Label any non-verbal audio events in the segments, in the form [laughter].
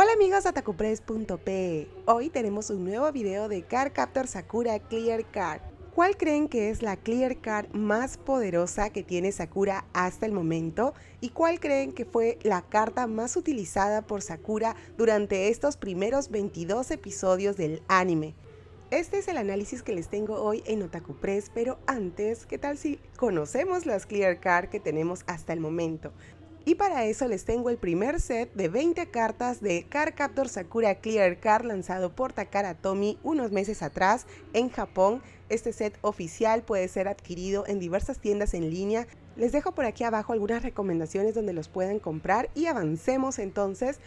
Hola amigos de otakupress.pe! hoy tenemos un nuevo video de Card Captor Sakura Clear Card. ¿Cuál creen que es la Clear Card más poderosa que tiene Sakura hasta el momento? ¿Y cuál creen que fue la carta más utilizada por Sakura durante estos primeros 22 episodios del anime? Este es el análisis que les tengo hoy en Otaku Press, pero antes, ¿qué tal si conocemos las Clear Card que tenemos hasta el momento? Y para eso les tengo el primer set de 20 cartas de Car Captor Sakura Clear Card lanzado por Takara Tomy unos meses atrás en Japón. Este set oficial puede ser adquirido en diversas tiendas en línea. Les dejo por aquí abajo algunas recomendaciones donde los puedan comprar y avancemos entonces.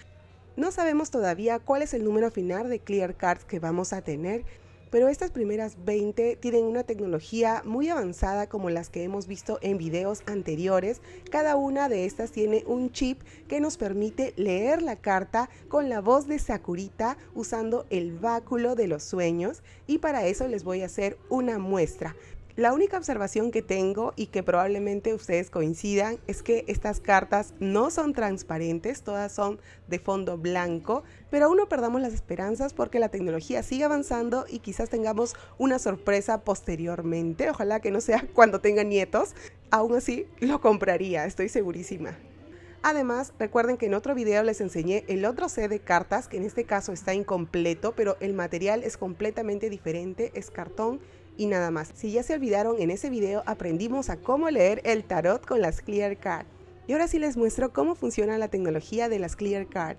No sabemos todavía cuál es el número final de Clear Cards que vamos a tener, pero estas primeras 20 tienen una tecnología muy avanzada como las que hemos visto en videos anteriores. Cada una de estas tiene un chip que nos permite leer la carta con la voz de Sakurita usando el báculo de los sueños y para eso les voy a hacer una muestra. La única observación que tengo y que probablemente ustedes coincidan es que estas cartas no son transparentes, todas son de fondo blanco, pero aún no perdamos las esperanzas porque la tecnología sigue avanzando y quizás tengamos una sorpresa posteriormente, ojalá que no sea [laughs] cuando tenga nietos, aún así lo compraría, estoy segurísima. Además, recuerden que en otro video les enseñé el otro set de cartas, que en este caso está incompleto, pero el material es completamente diferente, es cartón y nada más. Si ya se olvidaron, en ese video aprendimos a cómo leer el tarot con las Clear Card. Y ahora sí les muestro cómo funciona la tecnología de las Clear Card.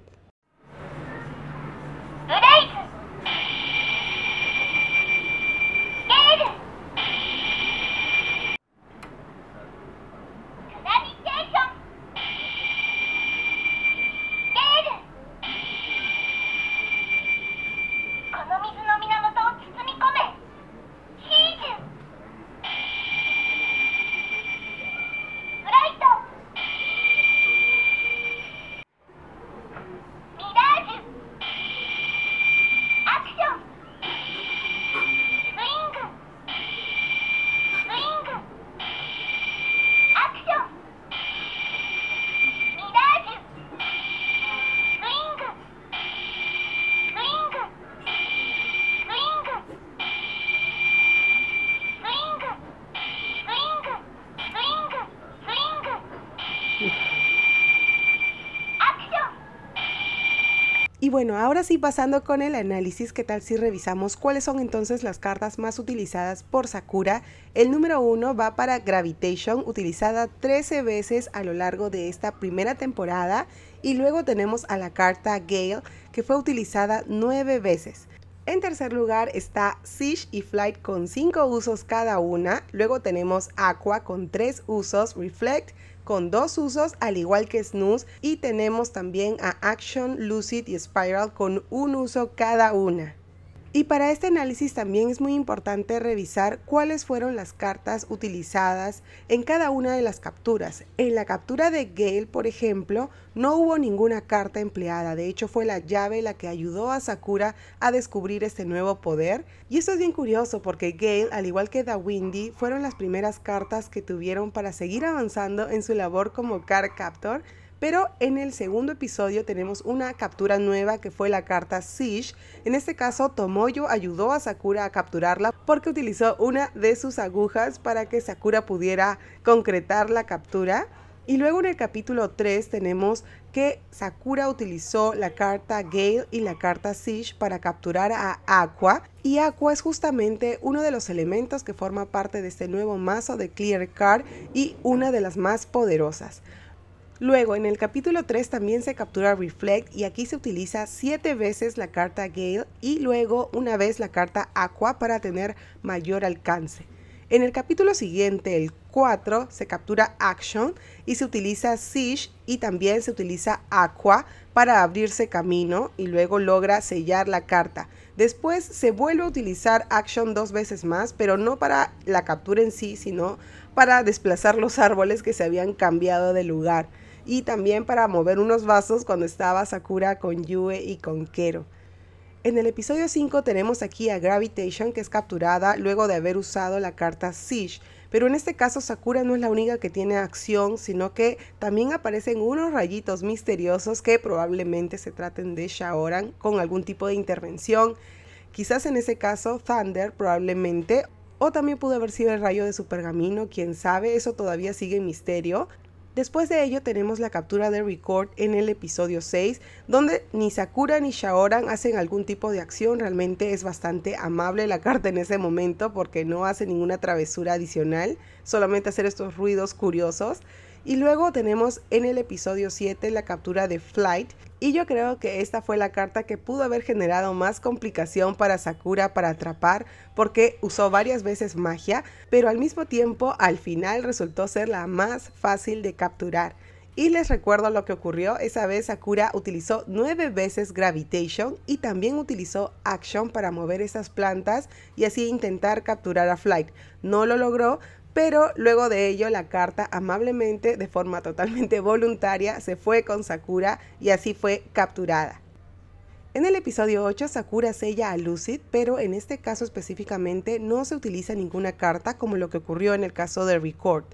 bueno, ahora sí pasando con el análisis, ¿qué tal si revisamos cuáles son entonces las cartas más utilizadas por Sakura? El número uno va para Gravitation, utilizada 13 veces a lo largo de esta primera temporada. Y luego tenemos a la carta Gale, que fue utilizada 9 veces. En tercer lugar está Siege y Flight con 5 usos cada una. Luego tenemos Aqua con 3 usos, Reflect, con dos usos, al igual que Snooze, y tenemos también a Action, Lucid y Spiral con un uso cada una. Y para este análisis también es muy importante revisar cuáles fueron las cartas utilizadas en cada una de las capturas. En la captura de Gale, por ejemplo, no hubo ninguna carta empleada, de hecho fue la llave la que ayudó a Sakura a descubrir este nuevo poder. Y esto es bien curioso porque Gale, al igual que Da Windy, fueron las primeras cartas que tuvieron para seguir avanzando en su labor como Card Captor pero en el segundo episodio tenemos una captura nueva que fue la carta Sish. En este caso, Tomoyo ayudó a Sakura a capturarla porque utilizó una de sus agujas para que Sakura pudiera concretar la captura. Y luego en el capítulo 3 tenemos que Sakura utilizó la carta Gale y la carta Sish para capturar a Aqua. Y Aqua es justamente uno de los elementos que forma parte de este nuevo mazo de Clear Card y una de las más poderosas. Luego, en el capítulo 3 también se captura Reflect y aquí se utiliza 7 veces la carta Gale y luego una vez la carta Aqua para tener mayor alcance. En el capítulo siguiente, el 4, se captura Action y se utiliza Siege y también se utiliza Aqua para abrirse camino y luego logra sellar la carta. Después se vuelve a utilizar Action dos veces más, pero no para la captura en sí, sino para desplazar los árboles que se habían cambiado de lugar y también para mover unos vasos cuando estaba Sakura con Yue y con Kero. En el episodio 5 tenemos aquí a Gravitation que es capturada luego de haber usado la carta Siege, pero en este caso Sakura no es la única que tiene acción, sino que también aparecen unos rayitos misteriosos que probablemente se traten de Shaoran con algún tipo de intervención. Quizás en ese caso Thunder probablemente, o también pudo haber sido el rayo de su pergamino, quién sabe, eso todavía sigue en misterio. Después de ello tenemos la captura de Record en el episodio 6, donde ni Sakura ni Shaoran hacen algún tipo de acción, realmente es bastante amable la [laughs] carta en ese momento porque no hace ninguna travesura adicional, solamente hacer estos ruidos curiosos. Y luego tenemos en el episodio 7 la captura de Flight. Y yo creo que esta fue la carta que pudo haber generado más complicación para Sakura para atrapar porque usó varias veces magia, pero al mismo tiempo al final resultó ser la más fácil de capturar. Y les recuerdo lo que ocurrió, esa vez Sakura utilizó nueve veces Gravitation y también utilizó Action para mover esas plantas y así intentar capturar a Flight. No lo logró, pero luego de ello, la carta amablemente, de forma totalmente [laughs] voluntaria, se fue con Sakura y así fue capturada. En el episodio 8, Sakura sella a Lucid, pero en este caso específicamente no se utiliza ninguna carta como lo que ocurrió en el caso de Record.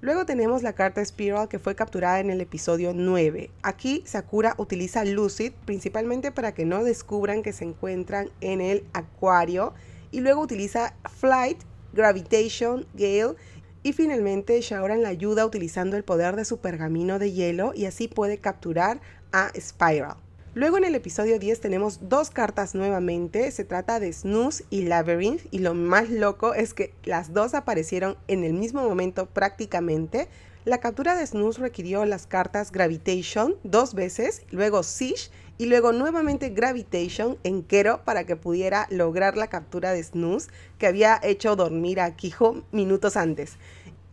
Luego tenemos la carta Spiral que fue capturada en el episodio 9. Aquí Sakura utiliza Lucid principalmente para que no descubran que se encuentran en el acuario y luego utiliza Flight Gravitation, Gale y finalmente Shaoran la ayuda utilizando el poder de su pergamino de hielo y así puede capturar a Spiral. Luego en el episodio 10 tenemos dos cartas nuevamente, se trata de Snooze y Labyrinth y lo más loco es que las dos aparecieron en el mismo momento prácticamente. La captura de Snooze requirió las cartas Gravitation dos veces, luego Siege y luego nuevamente Gravitation en Quero para que pudiera lograr la captura de Snooze que había hecho dormir a Quijo minutos antes.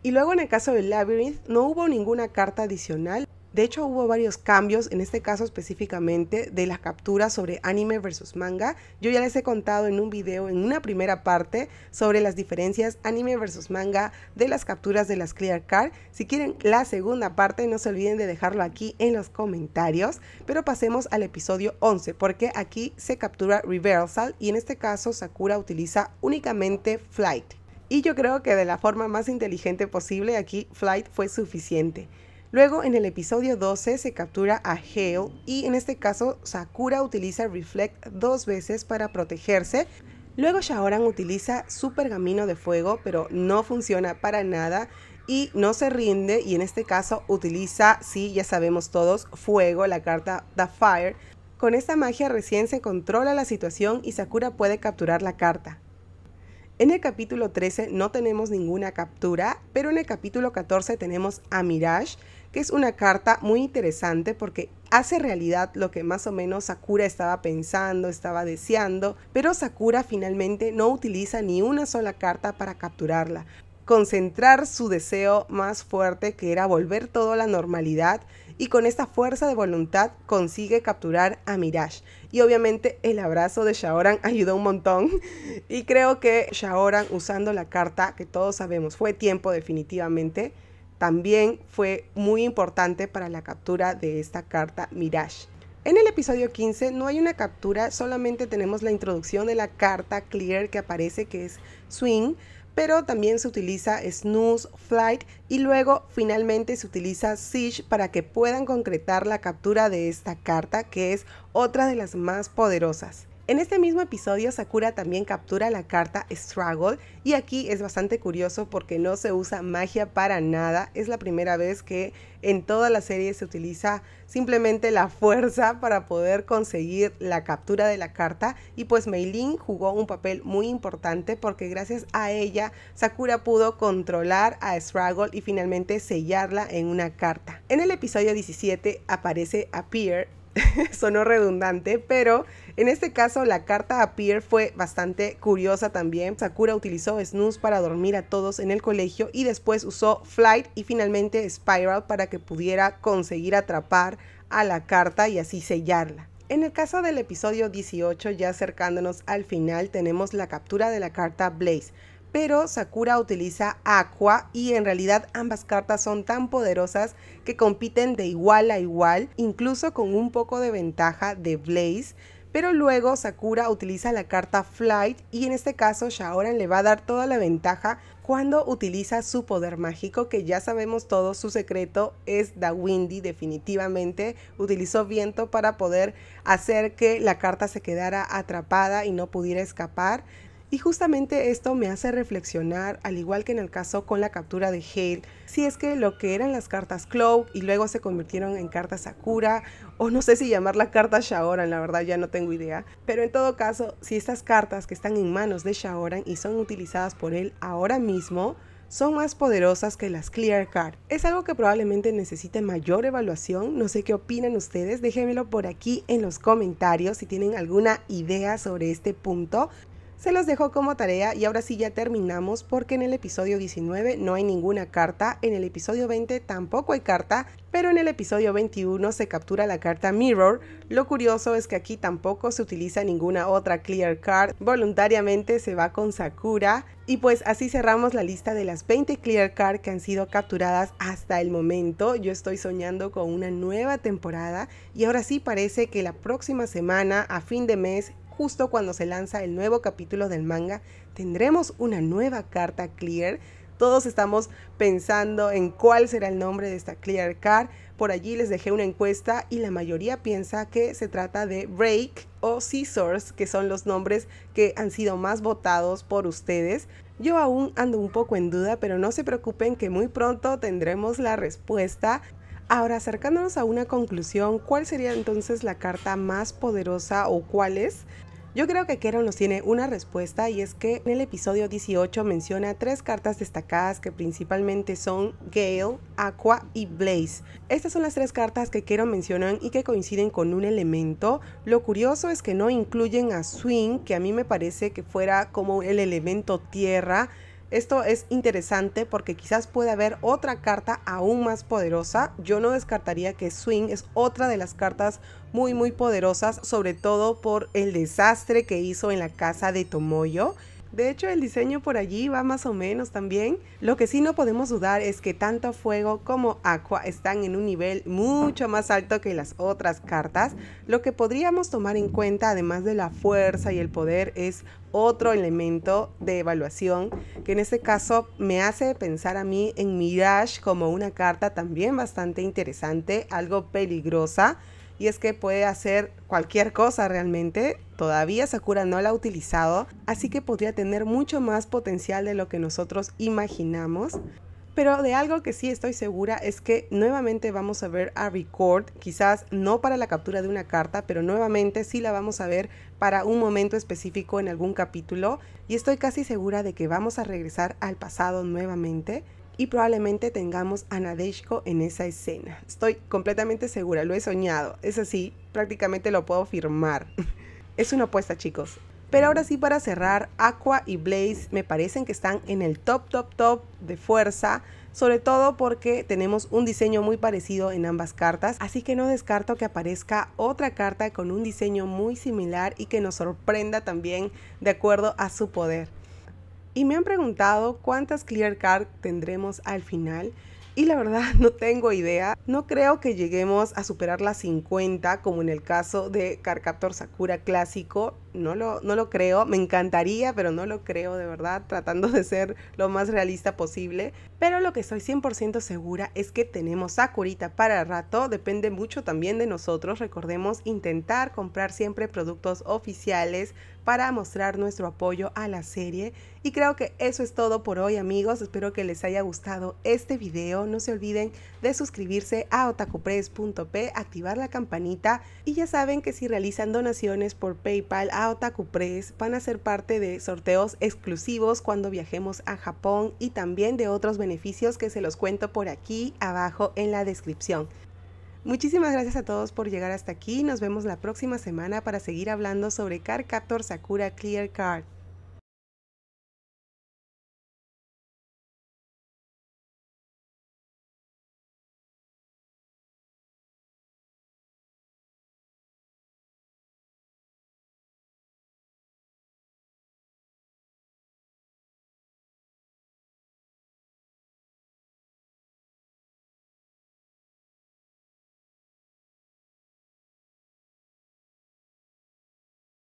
Y luego en el caso del Labyrinth no hubo ninguna carta adicional de hecho, hubo varios cambios, en este caso específicamente, de las capturas sobre anime versus manga. Yo ya les he contado en un video, en una primera parte, sobre las diferencias anime versus manga de las capturas de las Clear Card. Si quieren la segunda parte, no se olviden de dejarlo aquí en los comentarios. Pero pasemos al episodio 11, porque aquí se captura Reversal y en este caso Sakura utiliza únicamente Flight. Y yo creo que de la forma más inteligente posible aquí Flight fue suficiente. Luego, en el episodio 12 se captura a Hale y en este caso Sakura utiliza Reflect dos veces para protegerse. Luego Shaoran utiliza su pergamino de fuego, pero no funciona para nada y no se rinde y en este caso utiliza, sí, ya sabemos todos, fuego, la carta The Fire. Con esta magia recién se controla la situación y Sakura puede capturar la carta. En el capítulo 13 no tenemos ninguna captura, pero en el capítulo 14 tenemos a Mirage, que es una carta muy interesante porque hace realidad lo que más o menos Sakura estaba pensando, estaba deseando, pero Sakura finalmente no utiliza ni una sola carta para capturarla. Concentrar su deseo más fuerte, que era volver todo a la normalidad, y con esta fuerza de voluntad consigue capturar a Mirage. Y obviamente el abrazo de Shaoran [laughs] ayudó un montón. Y creo que Shaoran usando la carta, que todos sabemos, fue tiempo definitivamente, también fue muy importante para la captura de esta carta Mirage. En el episodio 15 no hay una captura, solamente tenemos la introducción de la carta Clear que aparece, que es Swing, pero también se utiliza snooze, flight y luego finalmente se utiliza siege para que puedan concretar la captura de esta carta que es otra de las más poderosas. En este mismo episodio Sakura también captura la carta Struggle y aquí es bastante curioso porque no se usa magia para nada. Es la primera vez que en toda la serie se utiliza simplemente la fuerza para poder conseguir la captura de la carta y pues Meilin jugó un papel muy importante porque gracias a ella Sakura pudo controlar a Struggle y finalmente sellarla en una carta. En el episodio 17 aparece a Peer [laughs] sonó redundante, pero en este caso la carta a fue bastante curiosa también. Sakura utilizó Snooze para dormir a todos en el colegio y después usó Flight y finalmente Spiral para que pudiera conseguir atrapar a la carta y así sellarla. En el caso del episodio 18, ya acercándonos al final, tenemos la captura de la carta Blaze, pero Sakura utiliza Aqua y en realidad ambas cartas son tan poderosas que compiten de igual a igual, incluso con un poco de ventaja de Blaze. Pero luego Sakura utiliza la carta Flight y en este caso Shaoran le va a dar toda la ventaja cuando utiliza su poder mágico, que ya sabemos todos, su secreto es Da Windy, definitivamente utilizó viento para poder hacer que la carta se quedara atrapada y no pudiera escapar. Y justamente esto me hace reflexionar, al igual que en el caso con la captura de Hale, si es que lo que eran las cartas Clow y luego se convirtieron en cartas Sakura, o no sé si llamar llamarla carta Shaoran, la verdad ya no tengo idea, pero en todo caso, si estas cartas que están en manos de Shaoran y son utilizadas por él ahora mismo, son más poderosas que las Clear Card. Es algo que probablemente necesite mayor evaluación. No sé qué opinan ustedes. Déjenmelo por aquí en los comentarios si tienen alguna idea sobre este punto. Se los dejo como tarea y ahora sí ya terminamos porque en el episodio 19 no hay ninguna carta, en el episodio 20 tampoco hay carta, pero en el episodio 21 se captura la carta Mirror. Lo curioso es que aquí tampoco se utiliza ninguna otra Clear Card, voluntariamente se va con Sakura. Y pues así cerramos la lista de las 20 Clear Card que han sido capturadas hasta el momento. Yo estoy soñando con una nueva temporada y ahora sí parece que la próxima semana, a fin de mes, justo cuando se lanza el nuevo capítulo del manga, tendremos una nueva carta Clear. Todos estamos pensando en cuál será el nombre de esta Clear Card. Por allí les dejé una encuesta y la mayoría piensa que se trata de Break o Scissors, que son los nombres que han sido más votados por ustedes. Yo aún ando un poco en duda, pero no se preocupen que muy pronto tendremos la respuesta. Ahora, acercándonos a una conclusión, ¿cuál sería entonces la carta más poderosa o cuáles? Yo creo que Keron nos tiene una respuesta y es que en el episodio 18 menciona tres cartas destacadas que principalmente son Gale, Aqua y Blaze. Estas son las tres cartas que Keron mencionan y que coinciden con un elemento. Lo curioso es que no incluyen a Swing, que a mí me parece que fuera como el elemento tierra esto es interesante porque quizás pueda haber otra carta aún más poderosa. Yo no descartaría que Swing es otra de las cartas muy muy poderosas, sobre todo por el desastre que hizo en la casa de Tomoyo. De hecho, el diseño por allí va más o menos también. Lo que sí no podemos dudar es que tanto Fuego como agua están en un nivel mucho más alto que las otras cartas. Lo que podríamos tomar en cuenta, además de la fuerza y el poder, es otro elemento de evaluación que en este caso me hace pensar a mí en Mirage como una carta también bastante interesante, algo peligrosa y es que puede hacer cualquier cosa realmente. Todavía Sakura no la ha utilizado, así que podría tener mucho más potencial de lo que nosotros imaginamos. Pero de algo que sí estoy segura es que nuevamente vamos a ver a Record, quizás no para la captura de una carta, pero nuevamente sí la vamos a ver para un momento específico en algún capítulo. Y estoy casi segura de que vamos a regresar al pasado nuevamente y probablemente tengamos a Nadeshko en esa escena. Estoy completamente segura, lo he soñado. Es así, prácticamente lo puedo firmar. [laughs] es una apuesta, chicos. Pero ahora sí, para cerrar, Aqua y Blaze me parecen que están en el top, top, top de fuerza, sobre todo porque tenemos un diseño muy parecido en ambas cartas, así que no descarto que aparezca otra carta con un diseño muy similar y que nos sorprenda también de acuerdo a su poder. Y me han preguntado cuántas clear card tendremos al final. Y la verdad [laughs] no tengo idea. No creo que lleguemos a superar las 50 como en el caso de Carcaptor Sakura clásico. No lo, no lo creo. Me encantaría, pero no lo creo de verdad, tratando de ser lo más realista posible. Pero lo que estoy 100% segura es que tenemos Sakurita para rato. Depende mucho también de nosotros. Recordemos intentar comprar siempre productos oficiales para mostrar nuestro apoyo a la serie. Y creo que eso es todo por hoy amigos, espero que les haya gustado este video, no se olviden de suscribirse a otakupress.p, activar la campanita y ya saben que si realizan donaciones por PayPal a Otakupress van a ser parte de sorteos exclusivos cuando viajemos a Japón y también de otros beneficios que se los cuento por aquí abajo en la descripción. Muchísimas gracias a todos por llegar hasta aquí. Nos vemos la próxima semana para seguir hablando sobre Card Captor Sakura Clear Card.